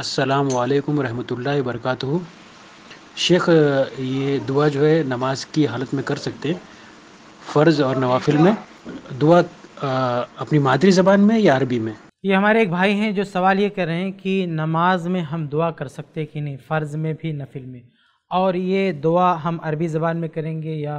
अस्सलाम वालेकुम रहमतुल्लाहि वरकatuहू शेख ये दुआ जो है नमाज की हालत में कर सकते हैं फ़र्ज़ और नवाफिल में दुआ अपनी मादरी ज़बान में या अरबी में ये हमारे एक भाई हैं जो सवाल ये कर रहे हैं कि नमाज में हम दुआ कर सकते कि नहीं फ़र्ज़ में भी नफिल में और ये दुआ हम अरबी ज़बान में करेंगे या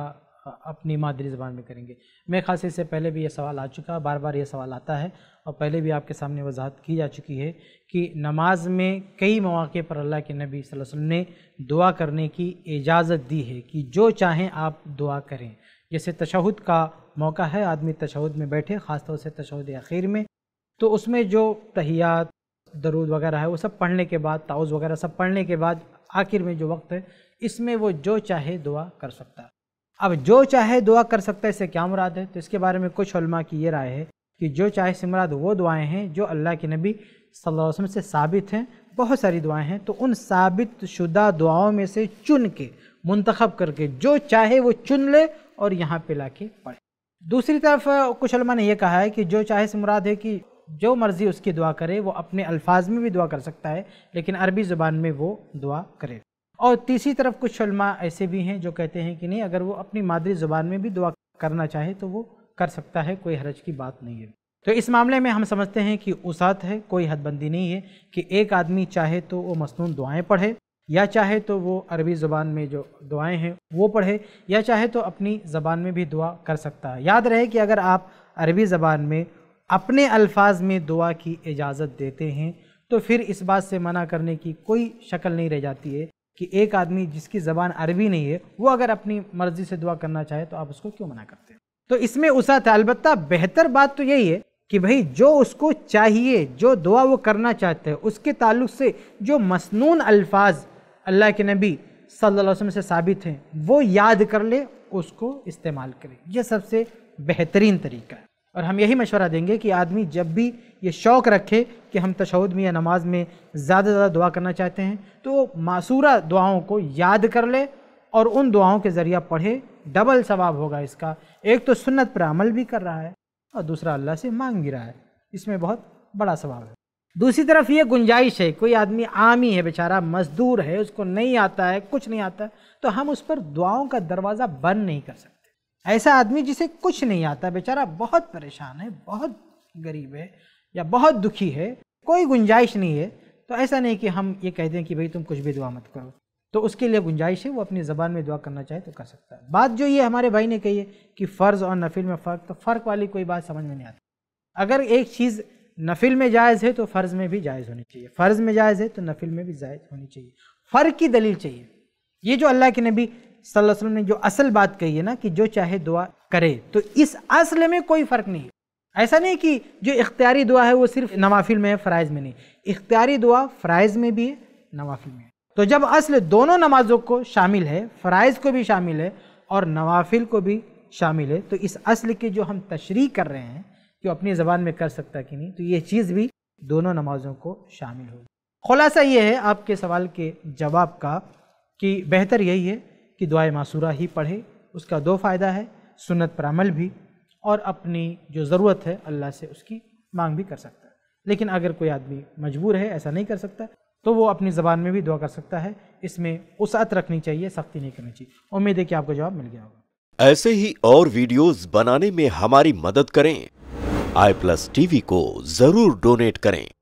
अपनी मादरी ज़बान में करेंगे मैं खास इससे पहले भी ये सवाल आ चुका बार बार ये सवाल आता है और पहले भी आपके सामने वजाहत की जा चुकी है कि नमाज में कई मौक़े पर अल्लाह के नबी वसल्लम ने दुआ करने की इजाज़त दी है कि जो चाहें आप दुआ करें जैसे तशहद का मौका है आदमी तशहद में बैठे ख़ासतौर से तशहद आखिर में तो उसमें जो तहियात दरूद वगैरह है वो सब पढ़ने के बाद ताउज़ वगैरह सब पढ़ने के बाद आखिर में जो वक्त है इसमें वो जो चाहे दुआ कर सकता है अब जो चाहे दुआ कर सकता है इससे क्या मुराद है तो इसके बारे में कुछ उलमा की ये राय है कि जो चाहे से मुराद वो दुआएं हैं जो अल्लाह के नबी सल्लल्लाहु अलैहि वसल्लम से साबित हैं बहुत सारी दुआएं हैं तो उन साबित शुदा दुआओं में से चुन के मंतखब करके जो चाहे वो चुन ले और यहाँ पे ला के पढ़े दूसरी तरफ कुछ अलमा ने यह कहा है कि जो चाहे से मुराद है कि जो मर्ज़ी उसकी दुआ करे वो अपने अल्फाज में भी दुआ कर सकता है लेकिन अरबी ज़ुबान में वो दुआ करे और तीसरी तरफ कुछ शलमा ऐसे भी हैं जो कहते हैं कि नहीं अगर वो अपनी मादरी ज़ुबान में भी दुआ करना चाहे तो वो कर सकता है कोई हरज की बात नहीं है तो इस मामले में हम समझते हैं कि उसात है कोई हदबंदी नहीं है कि एक आदमी चाहे तो वो मसनून दुआएं पढ़े या चाहे तो वो अरबी ज़ुबान में जो दुआएं हैं वो पढ़े या चाहे तो अपनी ज़बान में भी दुआ कर सकता है याद रहे कि अगर आप अरबी ज़बान में अपने अल्फाज में दुआ की इजाज़त देते हैं तो फिर इस बात से मना करने की कोई शक्ल नहीं रह जाती है कि एक आदमी जिसकी ज़बान अरबी नहीं है वो अगर अपनी मर्ज़ी से दुआ करना चाहे तो आप उसको क्यों मना करते हैं तो इसमें उसा था अलबत् बेहतर बात तो यही है कि भाई जो उसको चाहिए जो दुआ वो करना चाहते हैं उसके ताल्लुक से जो मसनून अल्फाज अल्लाह के नबी सल्लल्लाहु अलैहि वसल्लम से साबित हैं वो याद कर ले उसको इस्तेमाल करें यह सबसे बेहतरीन तरीका है और हम यही मशवरा देंगे कि आदमी जब भी ये शौक़ रखे कि हम तशद में या नमाज में ज़्यादा से ज़्यादा दुआ करना चाहते हैं तो मासूरा दुआओं को याद कर ले और उन दुआओं के ज़रिए पढ़े डबल सवाब होगा इसका एक तो सुन्नत पर अमल भी कर रहा है और दूसरा अल्लाह से मांग भी रहा है इसमें बहुत बड़ा सवाब है दूसरी तरफ ये गुंजाइश है कोई आदमी आम ही है बेचारा मजदूर है उसको नहीं आता है कुछ नहीं आता है तो हम उस पर दुआओं का दरवाज़ा बंद नहीं कर सकते ऐसा आदमी जिसे कुछ नहीं आता बेचारा बहुत परेशान है बहुत गरीब है या बहुत दुखी है कोई गुंजाइश नहीं है तो ऐसा नहीं कि हम ये कह दें कि भाई तुम कुछ भी दुआ मत करो तो उसके लिए गुंजाइश है वो अपनी ज़बान में दुआ करना चाहे तो कर सकता है बात जो ये हमारे भाई ने कही है कि फ़र्ज़ और नफिल में फ़र्क तो फ़र्क वाली कोई बात समझ में नहीं आती अगर एक चीज़ नफिल में जायज़ है तो फ़र्ज़ में भी जायज़ होनी चाहिए फ़र्ज़ में जायज़ है तो नफिल में भी जायज़ होनी चाहिए फ़र्क की दलील चाहिए ये जो अल्लाह के नबी सल्लल्लाहु वसल्लम ने जो असल बात कही है ना कि जो चाहे दुआ करे तो इस असल में कोई फ़र्क नहीं है ऐसा नहीं कि जो इख्तियारी दुआ है वो सिर्फ नवाफिल में है फ़राइज़ में नहीं इख्तियारी दुआ फ़राइज़ में भी है नवाफिल में है तो जब असल दोनों नमाजों को शामिल है फ़राइज़ को भी शामिल है और नवाफिल को भी शामिल है तो इस असल की जो हम तशरी कर रहे हैं जो अपनी ज़बान में कर सकता कि नहीं तो ये चीज़ भी दोनों नमाजों को शामिल होगी खुलासा ये है आपके सवाल के जवाब का कि बेहतर यही है कि दुआ मासूरा ही पढ़े उसका दो फ़ायदा है सुन्नत पर अमल भी और अपनी जो ज़रूरत है अल्लाह से उसकी मांग भी कर सकता है लेकिन अगर कोई आदमी मजबूर है ऐसा नहीं कर सकता तो वो अपनी ज़बान में भी दुआ कर सकता है इसमें उसत रखनी चाहिए सख्ती नहीं करनी चाहिए उम्मीद है कि आपको जवाब मिल गया होगा ऐसे ही और वीडियोस बनाने में हमारी मदद करें आई प्लस टीवी को ज़रूर डोनेट करें